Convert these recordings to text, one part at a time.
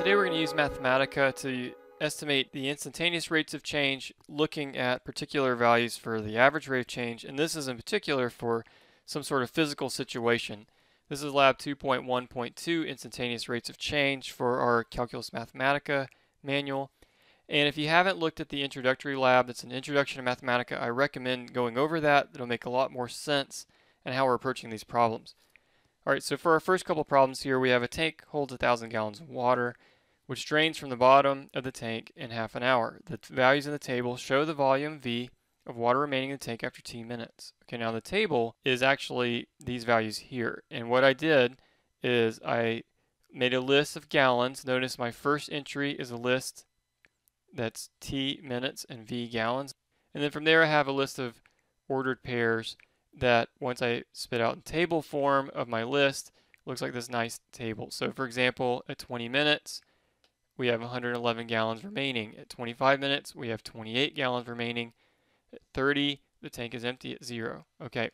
Today we're going to use Mathematica to estimate the instantaneous rates of change looking at particular values for the average rate of change and this is in particular for some sort of physical situation. This is lab 2.1.2 instantaneous rates of change for our Calculus Mathematica manual and if you haven't looked at the introductory lab that's an introduction to Mathematica I recommend going over that. It'll make a lot more sense and how we're approaching these problems. Alright, so for our first couple problems here, we have a tank holds 1,000 gallons of water which drains from the bottom of the tank in half an hour. The values in the table show the volume V of water remaining in the tank after T minutes. Okay, now the table is actually these values here. And what I did is I made a list of gallons. Notice my first entry is a list that's T minutes and V gallons. And then from there I have a list of ordered pairs that once I spit out in table form of my list, looks like this nice table. So for example, at 20 minutes, we have 111 gallons remaining. At 25 minutes, we have 28 gallons remaining. At 30, the tank is empty at zero. Okay.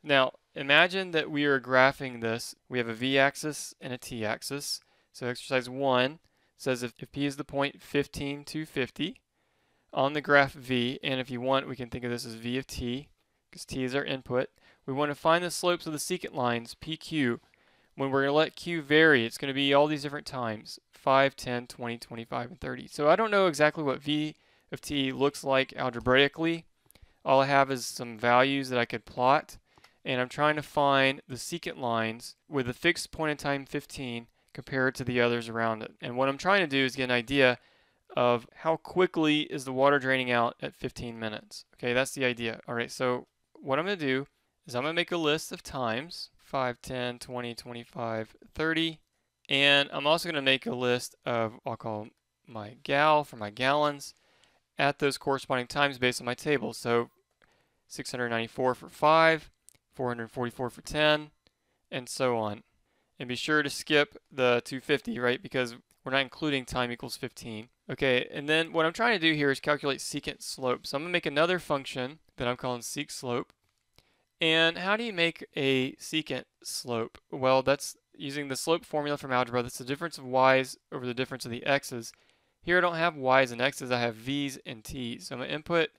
Now, imagine that we are graphing this. We have a v-axis and a t-axis. So exercise 1 says if, if p is the point 15 to 50 on the graph v, and if you want, we can think of this as v of t, because t is our input. We want to find the slopes of the secant lines pq when we're going to let Q vary, it's going to be all these different times, 5, 10, 20, 25, and 30. So I don't know exactly what V of t looks like algebraically. All I have is some values that I could plot, and I'm trying to find the secant lines with a fixed point in time 15 compared to the others around it. And what I'm trying to do is get an idea of how quickly is the water draining out at 15 minutes. Okay, that's the idea. All right, so what I'm going to do is I'm going to make a list of times 5, 10, 20, 25, 30. And I'm also going to make a list of, I'll call my gal for my gallons at those corresponding times based on my table. So 694 for 5, 444 for 10, and so on. And be sure to skip the 250, right, because we're not including time equals 15. Okay, and then what I'm trying to do here is calculate secant slope. So I'm going to make another function that I'm calling sec slope. And how do you make a secant slope? Well, that's using the slope formula from algebra. That's the difference of y's over the difference of the x's. Here I don't have y's and x's, I have v's and t's. So I'm going to input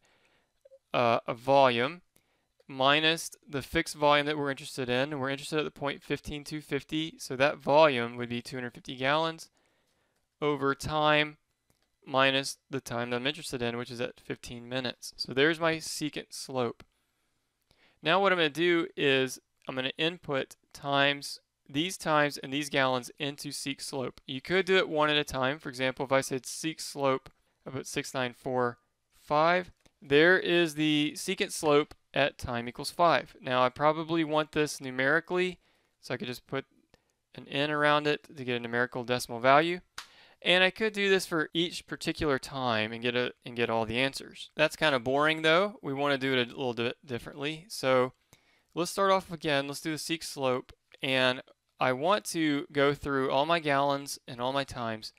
uh, a volume minus the fixed volume that we're interested in. We're interested at the point 15250, so that volume would be 250 gallons over time minus the time that I'm interested in, which is at 15 minutes. So there's my secant slope. Now what I'm going to do is I'm going to input times these times and these gallons into seek slope. You could do it one at a time. For example, if I said seek slope, I put 6945. There is the secant slope at time equals 5. Now I probably want this numerically, so I could just put an n around it to get a numerical decimal value. And I could do this for each particular time and get a, and get all the answers. That's kind of boring though. We want to do it a little bit differently. So let's start off again. Let's do the seek slope. And I want to go through all my gallons and all my times.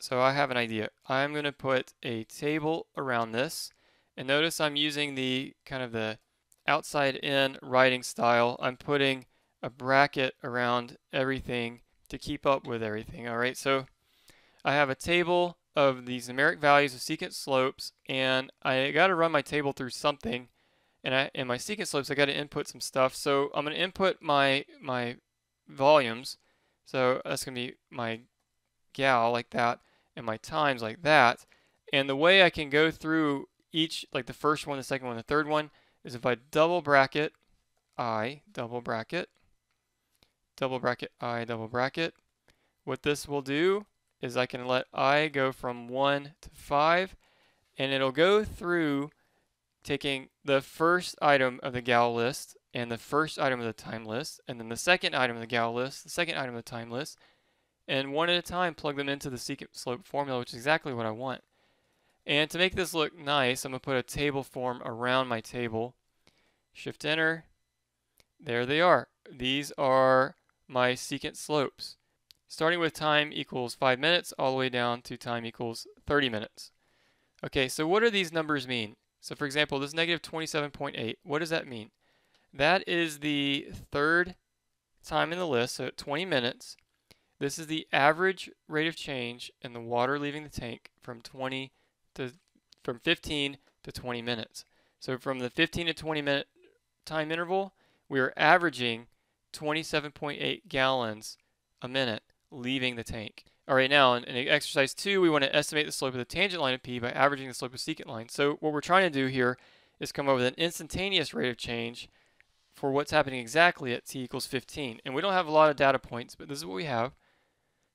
So I have an idea. I'm going to put a table around this. And notice I'm using the kind of the outside in writing style. I'm putting a bracket around everything to keep up with everything. All right. So I have a table of these numeric values of secant slopes, and I got to run my table through something. And I, in my secant slopes, I got to input some stuff. So I'm going to input my my volumes. So that's going to be my gal like that, and my times like that. And the way I can go through each, like the first one, the second one, the third one, is if I double bracket i, double bracket, double bracket i, double bracket. What this will do is I can let i go from 1 to 5, and it'll go through taking the first item of the gal list and the first item of the time list, and then the second item of the gal list, the second item of the time list, and one at a time plug them into the secant slope formula, which is exactly what I want. And to make this look nice, I'm going to put a table form around my table. Shift Enter. There they are. These are my secant slopes starting with time equals 5 minutes all the way down to time equals 30 minutes. Okay, so what do these numbers mean? So for example, this negative 27.8, what does that mean? That is the third time in the list, so 20 minutes. This is the average rate of change in the water leaving the tank from 20 to from 15 to 20 minutes. So from the 15 to 20 minute time interval, we are averaging 27.8 gallons a minute leaving the tank. All right, now in, in, exercise two, we want to estimate the slope of the tangent line of P by averaging the slope of secant line. So what we're trying to do here is come up with an instantaneous rate of change for what's happening exactly at t equals 15. And we don't have a lot of data points, but this is what we have.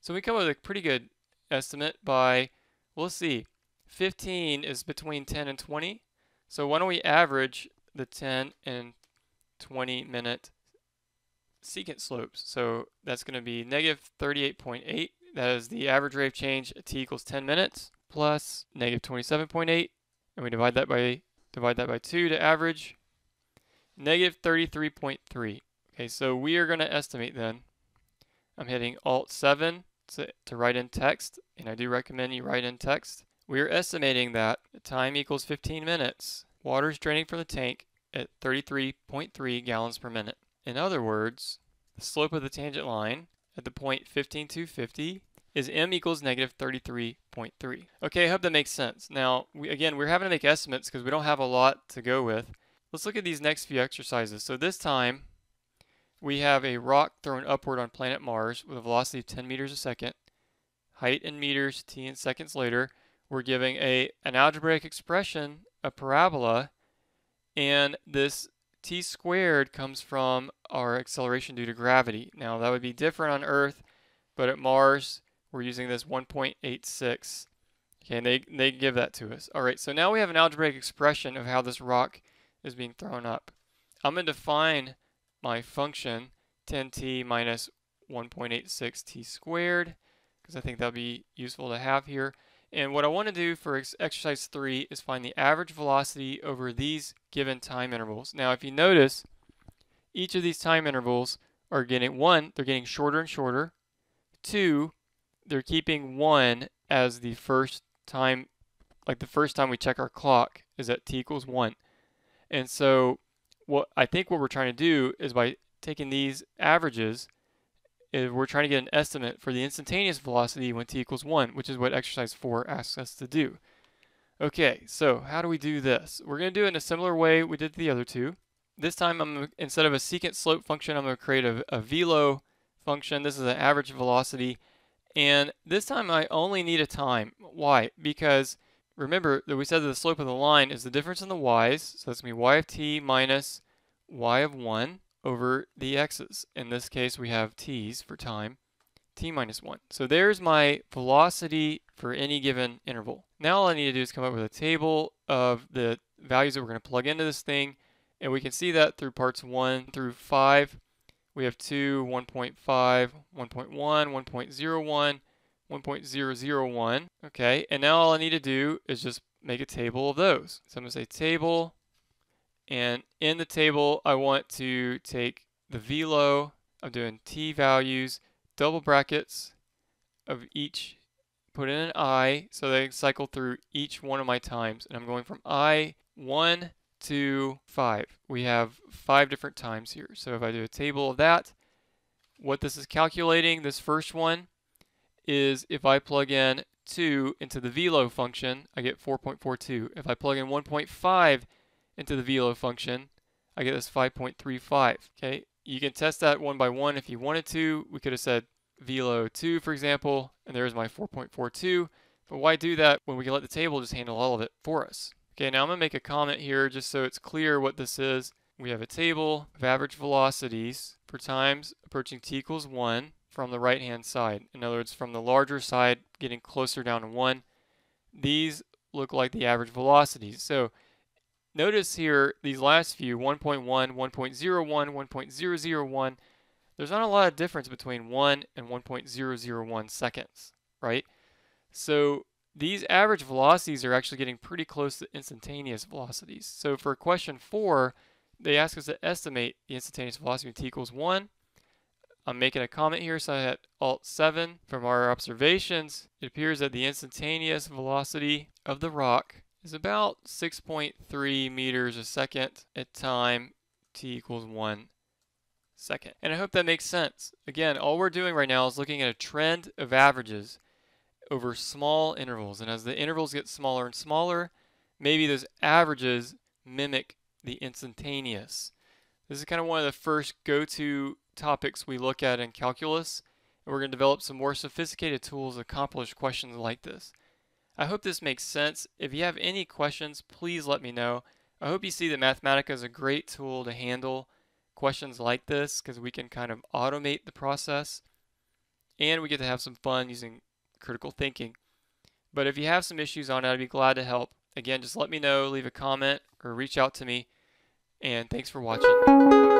So we come up with a pretty good estimate by, we'll see, 15 is between 10 and 20. So why don't we average the 10 and 20 minute secant slopes. So that's going to be negative 38.8. That is the average rate of change at t equals 10 minutes plus negative 27.8. And we divide that by divide that by 2 to average. Negative 33.3. Okay, so we are going to estimate then. I'm hitting Alt 7 to, to write in text, and I do recommend you write in text. We are estimating that time equals 15 minutes. Water is draining from the tank at 33.3 gallons per minute. In other words, the slope of the tangent line at the point 15250 is m equals negative 33.3. Okay, I hope that makes sense. Now, we, again, we're having to make estimates because we don't have a lot to go with. Let's look at these next few exercises. So this time, we have a rock thrown upward on planet Mars with a velocity of 10 meters a second. Height in meters, t in seconds later. We're giving a an algebraic expression, a parabola, and this t squared comes from our acceleration due to gravity. Now that would be different on Earth, but at Mars we're using this 1.86. Okay, and they, they give that to us. All right, so now we have an algebraic expression of how this rock is being thrown up. I'm going to define my function 10t minus 1.86t squared because I think that'll be useful to have here. And what I want to do for ex exercise 3 is find the average velocity over these given time intervals. Now if you notice, each of these time intervals are getting, one, they're getting shorter and shorter. Two, they're keeping one as the first time, like the first time we check our clock is at t equals one. And so what I think what we're trying to do is by taking these averages is we're trying to get an estimate for the instantaneous velocity when t equals 1, which is what exercise 4 asks us to do. Okay, so how do we do this? We're going to do it in a similar way we did the other two. This time, I'm instead of a secant slope function, I'm going to create a, a velo function. This is an average velocity. And this time, I only need a time. Why? Because remember that we said that the slope of the line is the difference in the y's. So that's going to be y of t minus y of 1 over the x's. In this case, we have t's for time, t minus 1. So there's my velocity for any given interval. Now all I need to do is come up with a table of the values that we're going to plug into this thing, and we can see that through parts 1 through 5. We have 2, 1.5, 1.1, 1.01, 1.001. Okay, and now all I need to do is just make a table of those. So I'm going to say table and in the table, I want to take the VLO, I'm doing T values, double brackets of each, put in an I, so they cycle through each one of my times. And I'm going from I 1 to 5. We have five different times here. So if I do a table of that, what this is calculating, this first one, is if I plug in 2 into the VLO function, I get 4.42. If I plug in 1.5 into the velo function, I get this 5.35, okay? You can test that one by one if you wanted to. We could have said vlo 2, for example, and there's my 4.42. But why do that when we can let the table just handle all of it for us? Okay, now I'm going to make a comment here just so it's clear what this is. We have a table of average velocities for times approaching t equals 1 from the right-hand side. In other words, from the larger side, getting closer down to 1. These look like the average velocities. So Notice here these last few 1.1, 1.01, 1.001, there's not a lot of difference between 1 and 1.001 seconds, right? So these average velocities are actually getting pretty close to instantaneous velocities. So for question 4, they ask us to estimate the instantaneous velocity when t equals 1. I'm making a comment here, so I hit Alt 7. From our observations, it appears that the instantaneous velocity of the rock is about 6.3 meters a second at time t equals 1 second. And I hope that makes sense. Again, all we're doing right now is looking at a trend of averages over small intervals. And as the intervals get smaller and smaller, maybe those averages mimic the instantaneous. This is kind of one of the first go-to topics we look at in calculus. And we're going to develop some more sophisticated tools to accomplish questions like this. I hope this makes sense. If you have any questions, please let me know. I hope you see that Mathematica is a great tool to handle questions like this because we can kind of automate the process and we get to have some fun using critical thinking. But if you have some issues on it, I'd be glad to help. Again, just let me know, leave a comment, or reach out to me. And thanks for watching.